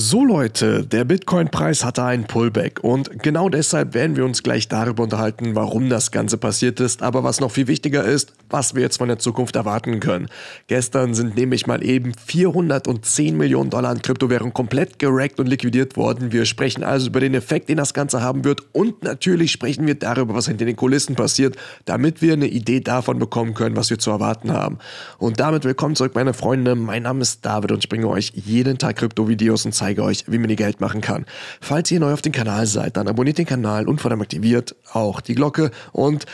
So Leute, der Bitcoin-Preis hatte einen Pullback und genau deshalb werden wir uns gleich darüber unterhalten, warum das Ganze passiert ist, aber was noch viel wichtiger ist, was wir jetzt von der Zukunft erwarten können. Gestern sind nämlich mal eben 410 Millionen Dollar an Kryptowährungen komplett gerackt und liquidiert worden. Wir sprechen also über den Effekt, den das Ganze haben wird und natürlich sprechen wir darüber, was hinter den Kulissen passiert, damit wir eine Idee davon bekommen können, was wir zu erwarten haben. Und damit willkommen zurück, meine Freunde. Mein Name ist David und ich bringe euch jeden Tag Krypto-Videos und zeige zeige euch, wie man ihr Geld machen kann. Falls ihr neu auf dem Kanal seid, dann abonniert den Kanal und vor allem aktiviert auch die Glocke und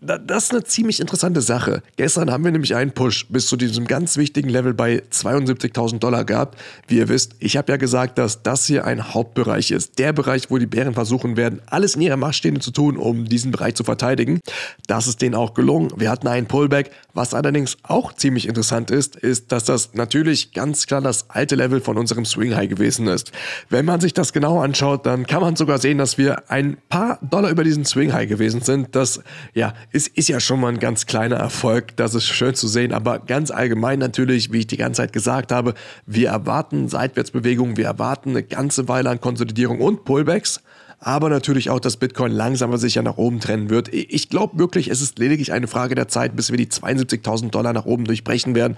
das ist eine ziemlich interessante Sache. Gestern haben wir nämlich einen Push bis zu diesem ganz wichtigen Level bei 72.000 Dollar gehabt. Wie ihr wisst, ich habe ja gesagt, dass das hier ein Hauptbereich ist. Der Bereich, wo die Bären versuchen werden, alles in ihrer Macht Stehende zu tun, um diesen Bereich zu verteidigen. Das ist denen auch gelungen. Wir hatten einen Pullback. Was allerdings auch ziemlich interessant ist, ist, dass das natürlich ganz klar das alte Level von unserem Swing High gewesen ist. Wenn man sich das genau anschaut, dann kann man sogar sehen, dass wir ein paar Dollar über diesen Swing High gewesen sind. Das, ja, es ist ja schon mal ein ganz kleiner Erfolg, das ist schön zu sehen, aber ganz allgemein natürlich, wie ich die ganze Zeit gesagt habe, wir erwarten Seitwärtsbewegungen, wir erwarten eine ganze Weile an Konsolidierung und Pullbacks aber natürlich auch, dass Bitcoin langsam aber sicher nach oben trennen wird. Ich glaube wirklich, es ist lediglich eine Frage der Zeit, bis wir die 72.000 Dollar nach oben durchbrechen werden.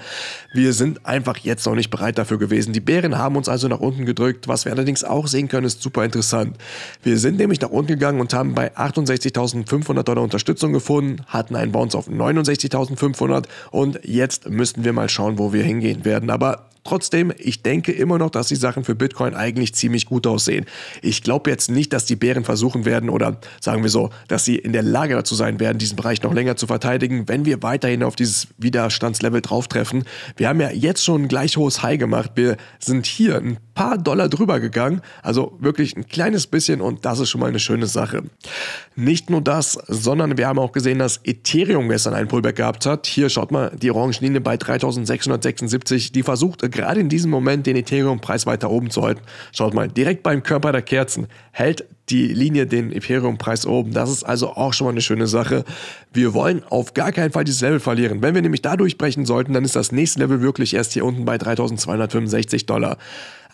Wir sind einfach jetzt noch nicht bereit dafür gewesen. Die Bären haben uns also nach unten gedrückt. Was wir allerdings auch sehen können, ist super interessant. Wir sind nämlich nach unten gegangen und haben bei 68.500 Dollar Unterstützung gefunden, hatten einen Bounce auf 69.500 und jetzt müssten wir mal schauen, wo wir hingehen werden. Aber Trotzdem, ich denke immer noch, dass die Sachen für Bitcoin eigentlich ziemlich gut aussehen. Ich glaube jetzt nicht, dass die Bären versuchen werden oder sagen wir so, dass sie in der Lage dazu sein werden, diesen Bereich noch länger zu verteidigen, wenn wir weiterhin auf dieses Widerstandslevel drauftreffen. Wir haben ja jetzt schon ein gleich hohes High gemacht. Wir sind hier ein paar Dollar drüber gegangen. Also wirklich ein kleines bisschen und das ist schon mal eine schöne Sache. Nicht nur das, sondern wir haben auch gesehen, dass Ethereum gestern einen Pullback gehabt hat. Hier schaut mal die orange Linie bei 3676. Die versucht gerade in diesem Moment den Ethereum-Preis weiter oben zu halten. Schaut mal, direkt beim Körper der Kerzen hält die Linie den Ethereum-Preis oben. Das ist also auch schon mal eine schöne Sache. Wir wollen auf gar keinen Fall dieses Level verlieren. Wenn wir nämlich da durchbrechen sollten, dann ist das nächste Level wirklich erst hier unten bei 3265 Dollar.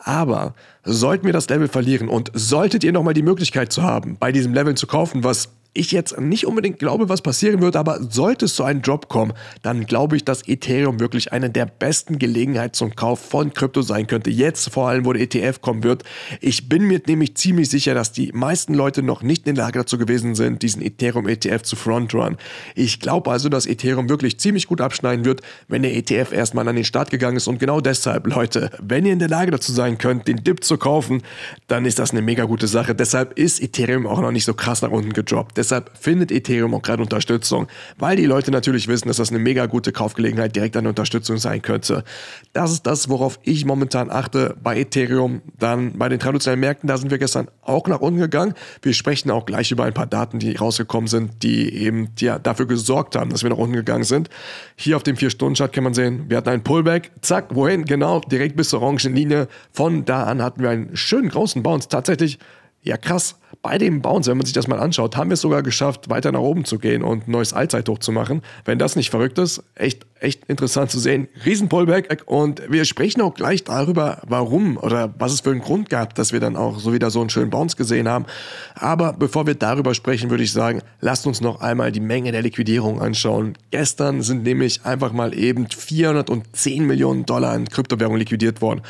Aber sollten wir das Level verlieren und solltet ihr nochmal die Möglichkeit zu haben, bei diesem Level zu kaufen, was ich jetzt nicht unbedingt glaube, was passieren wird, aber sollte es zu einem Drop kommen, dann glaube ich, dass Ethereum wirklich eine der besten Gelegenheiten zum Kauf von Krypto sein könnte. Jetzt vor allem, wo der ETF kommen wird. Ich bin mir nämlich ziemlich sicher, dass die meisten Leute noch nicht in der Lage dazu gewesen sind, diesen Ethereum ETF zu frontrun. Ich glaube also, dass Ethereum wirklich ziemlich gut abschneiden wird, wenn der ETF erstmal an den Start gegangen ist. Und genau deshalb, Leute, wenn ihr in der Lage dazu sein könnt, den Dip zu kaufen, dann ist das eine mega gute Sache. Deshalb ist Ethereum auch noch nicht so krass nach unten gedroppt. Deshalb findet Ethereum auch gerade Unterstützung, weil die Leute natürlich wissen, dass das eine mega gute Kaufgelegenheit direkt an Unterstützung sein könnte. Das ist das, worauf ich momentan achte bei Ethereum. Dann bei den traditionellen Märkten, da sind wir gestern auch nach unten gegangen. Wir sprechen auch gleich über ein paar Daten, die rausgekommen sind, die eben ja, dafür gesorgt haben, dass wir nach unten gegangen sind. Hier auf dem 4-Stunden-Chart kann man sehen, wir hatten einen Pullback. Zack, wohin? Genau, direkt bis zur orangen Linie. Von da an hatten wir einen schönen großen Bounce. Tatsächlich, ja krass, bei dem Bounce, wenn man sich das mal anschaut, haben wir es sogar geschafft, weiter nach oben zu gehen und ein neues Allzeithoch zu machen. Wenn das nicht verrückt ist, echt echt interessant zu sehen. Riesenpullback. Und wir sprechen auch gleich darüber, warum oder was es für einen Grund gab, dass wir dann auch so wieder so einen schönen Bounce gesehen haben. Aber bevor wir darüber sprechen, würde ich sagen, lasst uns noch einmal die Menge der Liquidierung anschauen. Gestern sind nämlich einfach mal eben 410 Millionen Dollar in Kryptowährungen liquidiert worden.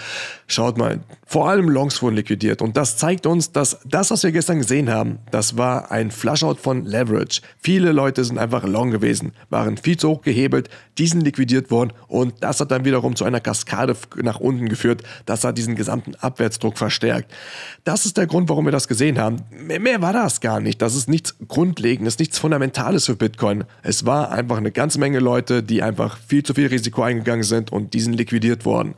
Schaut mal, vor allem Longs wurden liquidiert. Und das zeigt uns, dass das, was wir gestern gesehen haben, das war ein Flushout von Leverage. Viele Leute sind einfach long gewesen, waren viel zu hoch gehebelt. Diesen diesen liquidiert worden und das hat dann wiederum zu einer Kaskade nach unten geführt. Das hat diesen gesamten Abwärtsdruck verstärkt. Das ist der Grund, warum wir das gesehen haben. Mehr, mehr war das gar nicht. Das ist nichts Grundlegendes, nichts Fundamentales für Bitcoin. Es war einfach eine ganze Menge Leute, die einfach viel zu viel Risiko eingegangen sind und diesen liquidiert worden.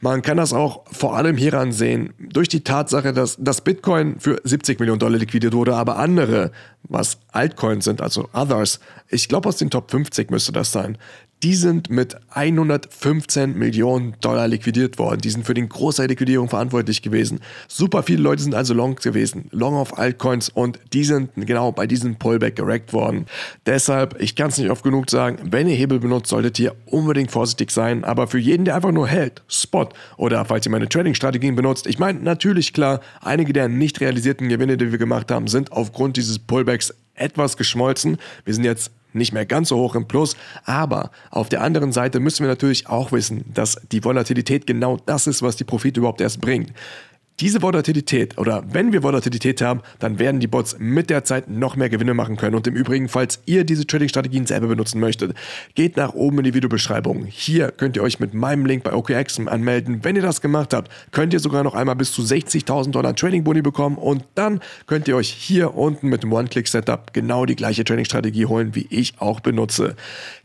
Man kann das auch vor allem hieran sehen, durch die Tatsache, dass das Bitcoin für 70 Millionen Dollar liquidiert wurde, aber andere, was Altcoins sind, also Others, ich glaube aus den Top 50 müsste das sein, die sind mit 115 Millionen Dollar liquidiert worden. Die sind für den Großteil der Liquidierung verantwortlich gewesen. Super viele Leute sind also long gewesen, long auf Altcoins und die sind genau bei diesem Pullback gerackt worden. Deshalb, ich kann es nicht oft genug sagen, wenn ihr Hebel benutzt, solltet ihr unbedingt vorsichtig sein. Aber für jeden, der einfach nur hält, Spot oder falls ihr meine Trading-Strategien benutzt, ich meine natürlich klar, einige der nicht realisierten Gewinne, die wir gemacht haben, sind aufgrund dieses Pullbacks etwas geschmolzen. Wir sind jetzt nicht mehr ganz so hoch im Plus. Aber auf der anderen Seite müssen wir natürlich auch wissen, dass die Volatilität genau das ist, was die Profite überhaupt erst bringt diese Volatilität oder wenn wir Volatilität haben, dann werden die Bots mit der Zeit noch mehr Gewinne machen können. Und im Übrigen, falls ihr diese Trading-Strategien selber benutzen möchtet, geht nach oben in die Videobeschreibung. Hier könnt ihr euch mit meinem Link bei OKX anmelden. Wenn ihr das gemacht habt, könnt ihr sogar noch einmal bis zu 60.000 Dollar Trading-Boni bekommen und dann könnt ihr euch hier unten mit dem One-Click-Setup genau die gleiche Trading-Strategie holen, wie ich auch benutze.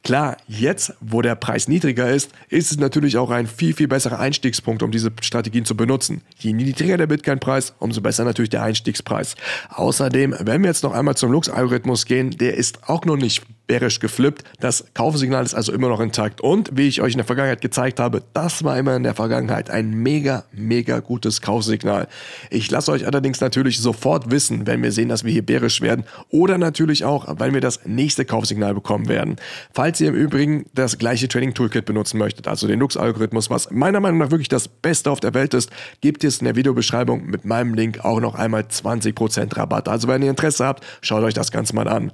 Klar, jetzt, wo der Preis niedriger ist, ist es natürlich auch ein viel, viel besserer Einstiegspunkt, um diese Strategien zu benutzen. Je niedriger niedriger der Bitcoin-Preis, umso besser natürlich der Einstiegspreis. Außerdem, wenn wir jetzt noch einmal zum Lux-Algorithmus gehen, der ist auch noch nicht bärisch geflippt. Das Kaufsignal ist also immer noch intakt. Und wie ich euch in der Vergangenheit gezeigt habe, das war immer in der Vergangenheit ein mega, mega gutes Kaufsignal. Ich lasse euch allerdings natürlich sofort wissen, wenn wir sehen, dass wir hier bärisch werden oder natürlich auch, wenn wir das nächste Kaufsignal bekommen werden. Falls ihr im Übrigen das gleiche Trading Toolkit benutzen möchtet, also den Lux-Algorithmus, was meiner Meinung nach wirklich das Beste auf der Welt ist, gibt es in der Videobeschreibung mit meinem Link auch noch einmal 20% Rabatt. Also wenn ihr Interesse habt, schaut euch das Ganze mal an.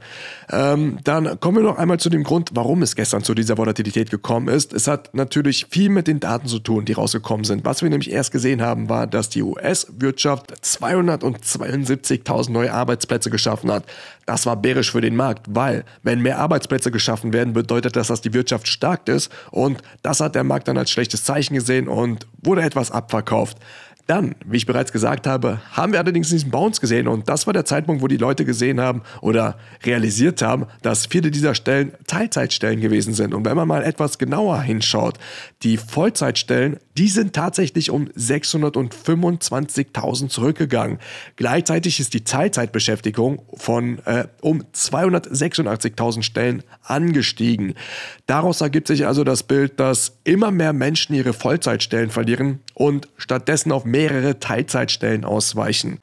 Ähm, dann Kommen wir noch einmal zu dem Grund, warum es gestern zu dieser Volatilität gekommen ist. Es hat natürlich viel mit den Daten zu tun, die rausgekommen sind. Was wir nämlich erst gesehen haben, war, dass die US-Wirtschaft 272.000 neue Arbeitsplätze geschaffen hat. Das war bärisch für den Markt, weil wenn mehr Arbeitsplätze geschaffen werden, bedeutet das, dass die Wirtschaft stark ist und das hat der Markt dann als schlechtes Zeichen gesehen und wurde etwas abverkauft. Dann, wie ich bereits gesagt habe, haben wir allerdings diesen Bounce gesehen und das war der Zeitpunkt, wo die Leute gesehen haben oder realisiert haben, dass viele dieser Stellen Teilzeitstellen gewesen sind. Und wenn man mal etwas genauer hinschaut, die Vollzeitstellen, die sind tatsächlich um 625.000 zurückgegangen. Gleichzeitig ist die Teilzeitbeschäftigung von äh, um 286.000 Stellen angestiegen. Daraus ergibt sich also das Bild, dass immer mehr Menschen ihre Vollzeitstellen verlieren und stattdessen auf mehr mehrere Teilzeitstellen ausweichen.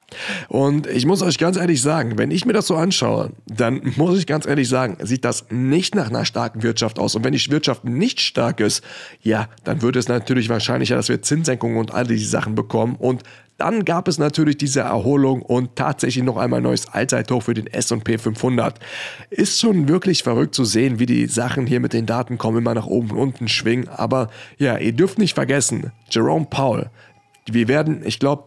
Und ich muss euch ganz ehrlich sagen, wenn ich mir das so anschaue, dann muss ich ganz ehrlich sagen, sieht das nicht nach einer starken Wirtschaft aus. Und wenn die Wirtschaft nicht stark ist, ja, dann wird es natürlich wahrscheinlicher, dass wir Zinssenkungen und all diese Sachen bekommen. Und dann gab es natürlich diese Erholung und tatsächlich noch einmal neues Allzeithoch für den S&P 500. Ist schon wirklich verrückt zu sehen, wie die Sachen hier mit den Daten kommen immer nach oben und unten schwingen. Aber ja, ihr dürft nicht vergessen, Jerome Powell wir werden, ich glaube,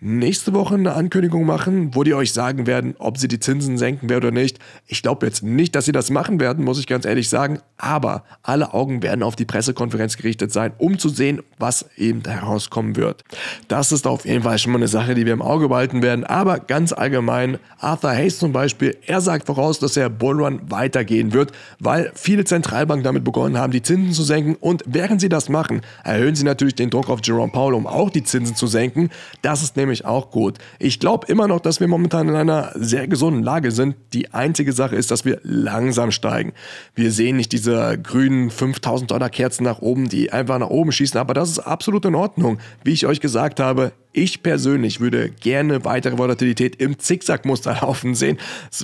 nächste Woche eine Ankündigung machen, wo die euch sagen werden, ob sie die Zinsen senken werden oder nicht. Ich glaube jetzt nicht, dass sie das machen werden, muss ich ganz ehrlich sagen. Aber alle Augen werden auf die Pressekonferenz gerichtet sein, um zu sehen, was eben herauskommen wird. Das ist auf jeden Fall schon mal eine Sache, die wir im Auge behalten werden. Aber ganz allgemein, Arthur Hayes zum Beispiel, er sagt voraus, dass der Bullrun weitergehen wird, weil viele Zentralbanken damit begonnen haben, die Zinsen zu senken. Und während sie das machen, erhöhen sie natürlich den Druck auf Jerome Powell, um auch die Zinsen zu senken. Das ist nämlich nämlich auch gut. Ich glaube immer noch, dass wir momentan in einer sehr gesunden Lage sind. Die einzige Sache ist, dass wir langsam steigen. Wir sehen nicht diese grünen 5000 Dollar Kerzen nach oben, die einfach nach oben schießen, aber das ist absolut in Ordnung. Wie ich euch gesagt habe, ich persönlich würde gerne weitere Volatilität im Zickzackmuster laufen sehen,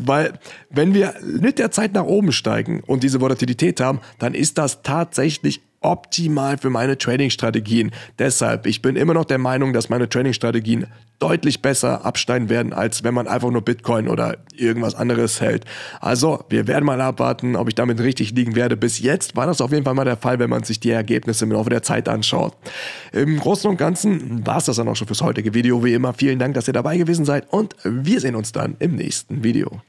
weil wenn wir mit der Zeit nach oben steigen und diese Volatilität haben, dann ist das tatsächlich optimal für meine Trading-Strategien. Deshalb, ich bin immer noch der Meinung, dass meine Trading-Strategien deutlich besser absteigen werden, als wenn man einfach nur Bitcoin oder irgendwas anderes hält. Also, wir werden mal abwarten, ob ich damit richtig liegen werde. Bis jetzt war das auf jeden Fall mal der Fall, wenn man sich die Ergebnisse im Laufe der Zeit anschaut. Im Großen und Ganzen war es das dann auch schon fürs heutige Video. Wie immer, vielen Dank, dass ihr dabei gewesen seid und wir sehen uns dann im nächsten Video.